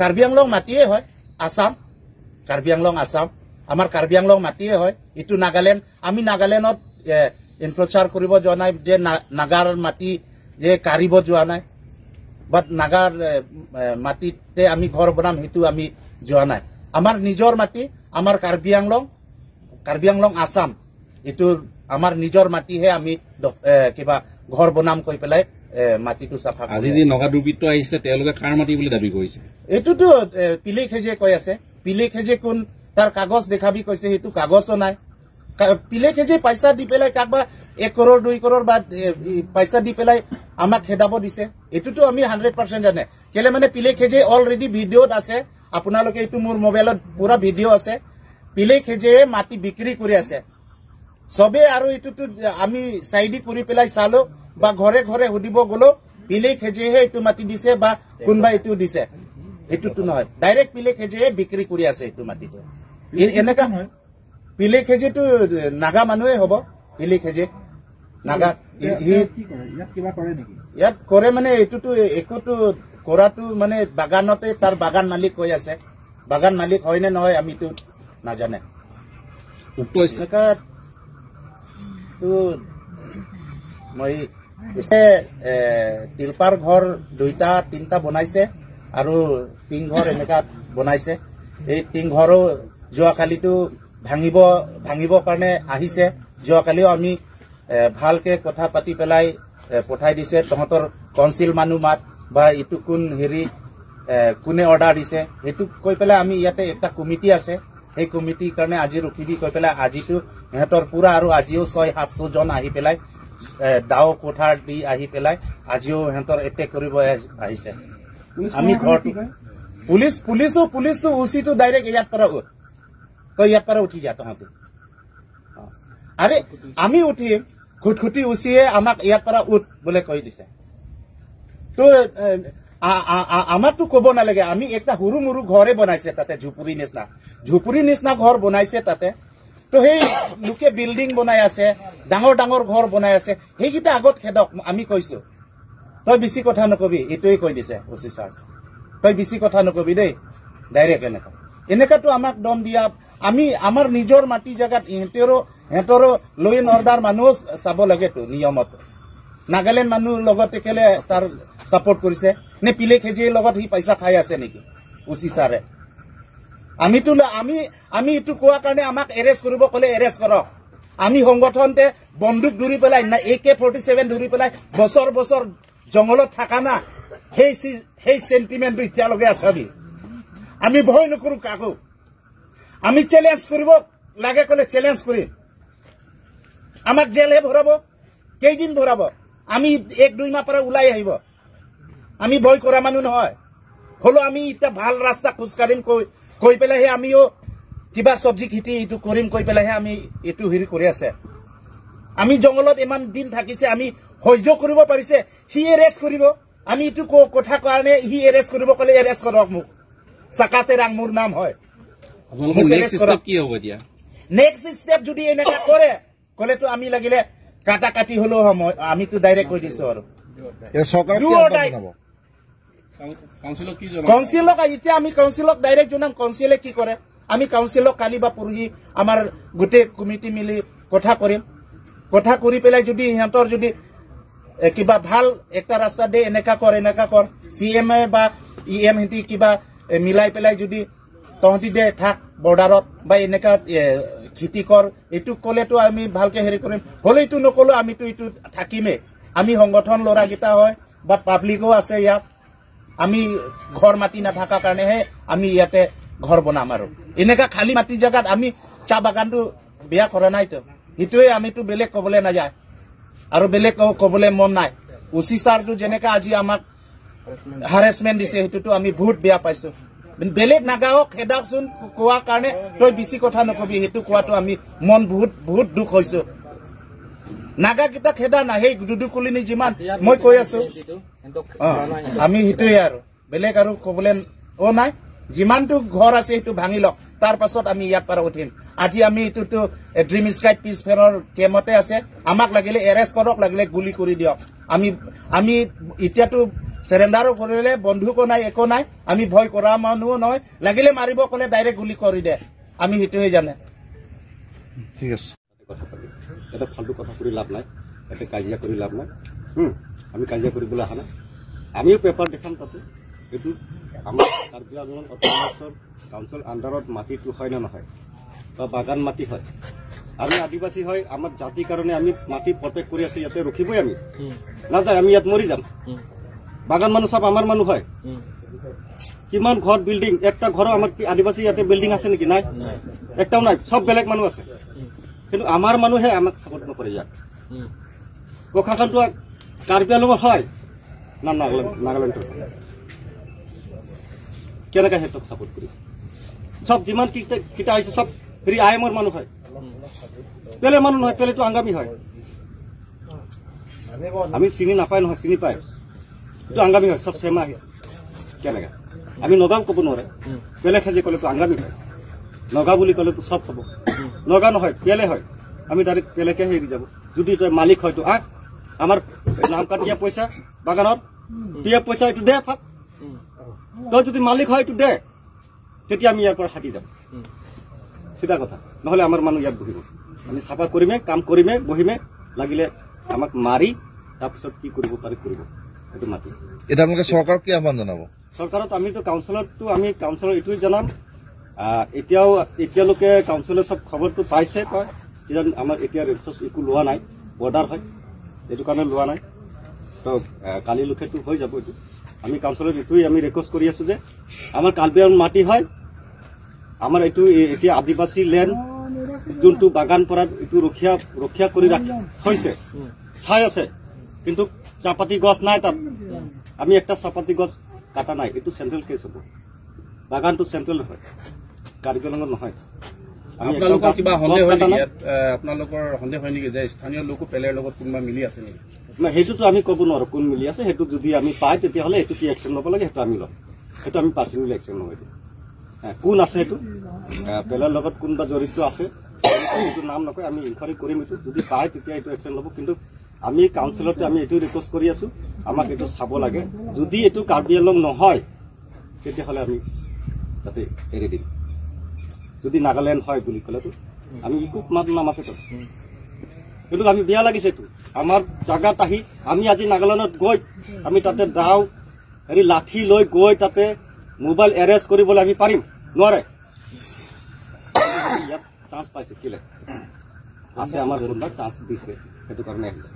কাৰ্বি আংলং মাটিয়ে হয় আছাম কাৰ্বি আংলং আসাম আমাৰ কাৰ্বি আংলং মাটিয়ে হয় ইটো নাগালেণ্ড আমি নাগালেণ্ডত ইনফ্ৰাষ্ট্ৰাকচাৰ কৰিব যোৱা নাই যে নাগাৰ মাটি যে কাঢ়িব যোৱা নাই বাট নাগাৰ মাটিতে আমি ঘৰ বনাম সেইটো আমি যোৱা নাই আমাৰ নিজৰ মাটি আমাৰ কাৰ্বি আংলং কাৰ্বি আংলং আছাম এইটো আমাৰ নিজৰ মাটিহে আমি কিবা ঘৰ বনাম কৈ পেলাই মাটিটো চাফা আজি যে নগা দুৰ্বৃত্ত আহিছে তেওঁলোকে কাৰ মাটি বুলি দাবী কৰিছে এইটোতো পিলেখ হেজিয়ে কৈ আছে পিলেখ খেজে কোন তাৰ কাগজ দেখাবি কৈছে সেইটো কাগজো নাই পিলেখ হেজিয়ে পইচা দি পেলাই কাৰোবাৰ এক কৰোৰ দুই কৰোৰ বা পইচা দি পেলাই আমাক খেদাব দিছে এইটোতো আমি হাণ্ড্ৰেড পাৰ্চেণ্ট জানে কেলে মানে পিলেখ খেজে অলৰেডি ভিডিঅ'ত আছে আপোনালোকে এইটো মোৰ মোবাইলত পুৰা ভিডিঅ' আছে পিলেখ হেজিয়ে মাটি বিক্ৰী কৰি আছে চবে আৰু এইটোতো আমি চাইডি কৰি পেলাই চালো বা ঘৰে ঘৰে সুধিব গ'লেও পিলে খেজেহে এইটো মাটি দিছে বা কোনবা এইটো দিছে এইটোতো নহয় ডাইৰেক্ট পিলে খেজেহে বিক্ৰী কৰি আছে এইটো মাটিটো এনেকা নহয় পিলে খেজে নাগা মানুষে হব পিলে খেজে নাগা ইয়াত কৰে মানে এইটোতো একোটো কৰাটো মানে বাগানতে তাৰ বাগান মালিক হৈ আছে বাগান মালিক হয় না নয় আমি তো উক্ত মই পিছে তিলপাৰ ঘৰ দুইটা তিনিটা বনাইছে আৰু টিংঘৰ এনেকুৱা বনাইছে এই টিংঘৰো যোৱাকালিটো ভাঙিব ভাঙিব কাৰণে আহিছে যোৱাকালিও আমি ভালকে কথা পাতি পেলাই পঠাই দিছে তহঁতৰ কাউঞ্চিল মানুহ মাত বা এইটো কোন হেৰি কোনে অৰ্ডাৰ দিছে সেইটো কৈ পেলাই আমি ইয়াতে এটা কমিটি আছে সেই কমিটিৰ কাৰণে আজি ৰখি দি কৈ পেলাই আজিটো সিহঁতৰ পুৰা আৰু আজিও ছয় সাতশজন আহি পেলাই দাও কোঠা দি আহি পেলাই আজিও সিহঁতৰ এটেক কৰিব আহিছে আমি ঘৰটো পুলিচ পুলিচো পুলিচো উচিটো ডাইৰেক্ট ইয়াত পৰা তই ইয়াৰ পৰা উঠি যা তহঁতো আৰে আমি উঠিম খুটখুটি উচিয়ে আমাক ইয়াৰ পৰা উঠ বুলি কৈ দিছে তো আমাকতো কব নালাগে আমি এটা সৰু মৰু ঘৰে বনাইছে তাতে ঝুপুৰি নিচিনা ঝুপুৰি নিচিনা ঘৰ বনাইছে তাতে তো সেই লোকে বিল্ডিং বনাই আছে ডাঙৰ ডাঙৰ ঘৰ বনাই আছে সেইকেইটা আগত খেদক আমি কৈছো তই বেছি কথা নকবি এইটোৱে কৈ দিছে অচি ছাৰ তই বেছি কথা নকবি দেই ডাইৰেক্ট এনেকুৱা এনেকুৱাতো আমাক দম দিয়া আমি আমাৰ নিজৰ মাটি জেগাত ইহঁতৰো সিহঁতৰো লৈ নৰ্দাৰ মানুহ চাব লাগেতো নিয়মত নাগালেণ্ড মানুহ লগত একেলে তাৰ ছাপৰ্ট কৰিছে নে পিলে খেজিৰ লগত সি পইচা খাই আছে নেকি উচি ছাৰে আমিতো আমি আমি এইটো কোৱাৰ কাৰণে আমাক এৰেষ্ট কৰিব কলে এৰেষ্ট কৰক আমি সংগঠনতে বন্দুক ধৰি পেলাই না এ কে ফৰ্টি ছেভেন ধৰি পেলাই বছৰ বছৰ জংঘলত থাকা না সেই সেই চেণ্টিমেণ্টটো এতিয়ালৈকে আছে আমি আমি ভয় নকৰো কাকো আমি চেলেঞ্জ কৰিব লাগে ক'লে চেলেঞ্জ কৰিম আমাক জেলহে ভৰাব কেইদিন ভৰাব আমি এক দুই মাহ পৰা ওলাই আহিব আমি ভয় কৰা মানুহ নহয় হলেও আমি এতিয়া ভাল ৰাস্তা খোজকাঢ়িম কৈ পেলাইহে আমিও কিবা চব্জি খেতি এইটো কৰিম কৈ পেলাইহে আমি এইটো হেৰি কৰি আছে আমি জংগলত ইমান দিন থাকিছে আমি সহ্য কৰিব পাৰিছে সি এৰেষ্ট কৰিব আমি এইটো কথা কাৰণে সি এৰেষ্ট কৰিব ক'লে এৰেষ্ট কৰক মোক চাকাতে ৰাং মোৰ নাম হয় নেক্সট ষ্টেপ যদি এনেকা কৰে ক'লেতো আমি লাগিলে কাটা কাটি হলেও সময় আমিতো ডাইৰেক্ট কৈ দিছো আৰু কাউঞ্চিলক এতিয়া আমি কাউঞ্চিলক ডাইৰেক্ট জনাম কাউঞ্চিলে কি কৰে আমি কাউন্সিলক কালি বা পৰহি আমাৰ গোটেই কমিটি মিলি কথা কৰিম কথা কৰি পেলাই যদি সিহঁতৰ যদি কিবা ভাল এটা ৰাস্তা দে এনেকা কৰ এনেকা কৰ চি e এম এ বা ই এম সিহঁতি কিবা মিলাই পেলাই যদি তহঁতি দে থাক বৰ্ডাৰত বা এনেকা খেতি কৰ এইটো কলেতো আমি ভালকে হেৰি কৰিম এইটো নকলো আমিতো এইটো থাকিমেই আমি সংগঠন লৰাকেইটা হয় বা পাব্লিকো আছে ইয়াত আমি ঘৰ মাটি নাথাকাৰ কাৰণেহে আমি ইয়াতে ঘৰ বনাম আৰু এনেকা খালী মাটি জেগাত আমি চাহ বাগানটো বেয়া কৰা নাইতো সেইটোৱে আমিতো বেলেগ ক'বলৈ নাযায় আৰু বেলেগ কবলৈ মন নাই উচি ছাৰটো যেনেকা আজি আমাক হাৰেচমেণ্ট দিছে সেইটোতো আমি বহুত বেয়া পাইছো বেলেগ নাগাওক সেইডাকচোন কোৱাৰ কাৰণে তই বেছি কথা নকবি সেইটো কোৱাটো আমি মন বহুত বহুত দুখ হৈছো নাগাকেইটাক খেদা নাই সেই দুদুকুলিনী যিমান মই কৈ আছো আমি সেইটোৱে আৰু বেলেগ আৰু কবলৈ অ নাই যিমানটো ঘৰ আছে সেইটো ভাঙি লওক তাৰ পাছত আমি ইয়াৰ পৰা উঠিম আজি আমি এইটোতো ড্ৰিম স্কাই পিছফেনৰ কেমতে আছে আমাক লাগিলে এৰেষ্ট কৰক লাগিলে গুলি কৰি দিয়ক আমি আমি এতিয়াতো চেৰেণ্ডাৰো কৰিলে বন্ধুকো নাই একো নাই আমি ভয় কৰা মানুহ নহয় লাগিলে মাৰিব ক'লে ডাইৰেক্ট গুলি কৰি দে আমি সেইটোৱে জানে ফাল্টু কথা কৰি লাভ নাই কাজিয়া কৰি লাভ নাই আমি কাজিয়া কৰিবলৈ অহা নাই আমিও পেপাৰ দেখাম তাতে এইটো আমাৰ কাৰ্বি আংলং অসমৰ কাউঞ্চিল আণ্ডাৰত মাটিটো হয় নে নহয় বা বাগান মাটি হয় আমি আদিবাসী হয় আমাৰ জাতিৰ কাৰণে আমি মাটি প্ৰটেক্ট কৰি আছো ইয়াতে ৰখিবই আমি নাযায় আমি ইয়াত মৰি যাম বাগান মানুহ চব আমাৰ মানুহ হয় কিমান ঘৰ বিল্ডিং একটা ঘৰ আমাৰ আদিবাসী ইয়াতে বিল্ডিং আছে নেকি নাই একটাও নাই চব বেলেগ মানুহ আছে কিন্তু আমাৰ মানুহে আমাক চাপৰ্ট নকৰে ইয়াত প্ৰশাসনটো কাৰ্বি আংলঙৰ হয় না নাগালেণ্ড নাগালেণ্ডৰ কেনেকৈ সিহঁতক চাপৰ্ট কৰিছে চব যিমান কীটা আছে চব হেৰি আই এমৰ মানুহ হয় তেলে মানুহ নহয় তেলে আংগামী হয় আমি চিনি নাপায় নহয় চিনি পায় এইটা আঙ্গামী হয় সব চেমা আছে কেনেকে আমি নগাও কব নোৱাৰে পেলে খেজে ক'লেতো আংগামী হয় নগা বুলি ক'লেতো চব হব নগা নহয় পেলে হয় আমি ডাইৰেক্ট পেলেকে হেৰি যাব যদি তই মালিক হয়তো তো আমাৰ নাম দিয়া পইচা বাগানত দিয়া পইচা এইটো দে ফাক তই যদি মালিক হয় এইটো দে তেতিয়া আমি ইয়াৰ পৰা হাতি যাম চিধা কথা নহ'লে আমাৰ মানুহ ইয়াত বহিব আমি চাফা কৰিমে কাম কৰিমে বহিমে লাগিলে আমাক মাৰি তাৰপিছত কি কৰিব পাৰি কৰিব সেইটো মাতি আপোনালোকে চৰকাৰক কি আহ্বান জনাব চৰকাৰত আমিতো কাউঞ্চিলৰটো আমি কাউঞ্চিলৰ এইটোৱে জনাম এতিয়াও এতিয়ালৈকে কাউঞ্চিলে চব খবৰটো পাইছে কয় কিজন আমাৰ এতিয়া ৰেজিষ্টাৰ একো লোৱা নাই বৰ্ডাৰ হয় সেইটো কাৰণে লোৱা নাই তো কালিলৈকেতো হৈ যাব এইটো আমি কাউন্সিলর এটুই আমি রিকুয়েস্ট করে আছো যে আমার কালবিয়ান মাটি হয় আমার এটু এটা আদিবাসী ল্যান্ড যুন্তু বাগান পরা এটু রক্ষা রক্ষা করে রাখি হইছে ছাই আছে কিন্তু চাপাতি গছ নাই তাত আমি একটা চাপাতি গছ কাটা নাই এটু সেন্ট্রাল কেস হবো বাগান তো সেন্ট্রাল হয় কার্গিলং নহয় আপোনালোকৰ কিবা সন্দেহ হয় নেকি আপোনালোকৰ সন্দেহ হয় নেকি যে স্থানীয় লোকো পেলেৰ লগত কোনোবা মিলি আছে নেকি নাই সেইটোতো আমি ক'ব নোৱাৰো কোন মিলি আছে সেইটো যদি আমি পাই তেতিয়াহ'লে সেইটো কি একশ্যন ল'ব লাগে সেইটো আমি ল'ম সেইটো আমি পাৰ্চনেলি একশ্যন ল'ম সেইটো কোন আছে সেইটো পেলাৰ লগত কোনোবা জড়িত আছে সেইটো নাম নকয় আমি ইনকুৱাৰী কৰিম এইটো যদি পায় তেতিয়া এইটো একশ্যন ল'ব কিন্তু আমি কাউন্সিলতে আমি এইটো ৰিকুৱেষ্ট কৰি আছো আমাক এইটো চাব লাগে যদি এইটো কাৰ্বি আংলং নহয় তেতিয়াহ'লে আমি তাতে এৰি দিম যদি নাগালেণ্ড হয় বুলি ক'লেতো আমি ইকুক মাৰ নাম আছে কিন্তু আমি বেয়া লাগিছেতো আমাৰ জাগাত আহি আমি আজি নাগালেণ্ডত গৈ আমি তাতে দাও হেৰি লাঠি লৈ গৈ তাতে মোবাইল এৰেষ্ট কৰিবলৈ আমি পাৰিম নোৱাৰে ইয়াত চান্স পাইছে কেলে আছে আমাৰ কোনোবাই চান্স দিছে সেইটো কাৰণে আহিছে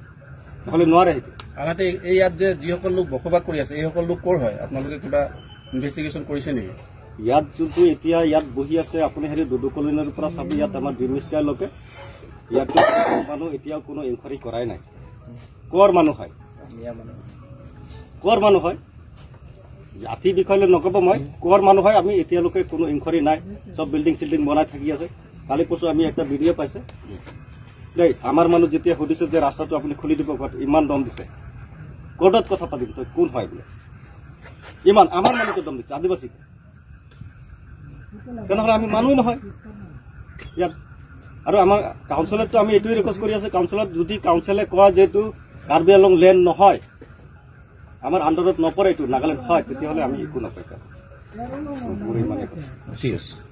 নহ'লে নোৱাৰে সেইটো আনহাতে ইয়াত যে যিসকল লোক বসবাস কৰি আছে এইসকল লোক ক'ৰ হয় আপোনালোকে কিবা ইনভেষ্টিগেশ্যন কৰিছে নেকি ইয়াত যোনটো এতিয়া ইয়াত বহি আছে আপুনি হেৰি দুদুকলিনৰ পৰা চাব ইয়াত আমাৰ ডিমিষ্টাৰলৈকে ইয়াত মানুহ এতিয়াও কোনো ইনকুৱাৰী কৰাই নাই কৰ মানুহ হয় কৰ মানুহ হয় জাতি বিষয়লৈ নক'ব মই কৰ মানুহ হয় আমি এতিয়ালৈকে কোনো ইনকুৱাৰী নাই চব বিল্ডিং চিল্ডিং বনাই থাকি আছে কালি পৰশু আমি এটা ভিডিঅ' পাইছে দেই আমাৰ মানুহ যেতিয়া সুধিছে যে ৰাস্তাটো আপুনি খুলি দিব ঘৰত ইমান দম দিছে কৰ্টত কথা পাতিম তই কোন হয় বোলে ইমান আমাৰ মানুহকে দম দিছে আদিবাসী তেনেহ'লে আমি মানুহ নহয় ইয়াত আৰু আমাৰ কাউঞ্চিলৰতো আমি এইটোৱে ৰিকুৱেষ্ট কৰি আছোঁ কাউঞ্চিলত যদি কাউঞ্চিলে কোৱা যিহেতু কাৰ্বি আলং লেন নহয় আমাৰ আণ্ডাৰত নপৰে এইটো নাগালেণ্ড হয় তেতিয়াহ'লে আমি একো নকৰে ঠিক আছে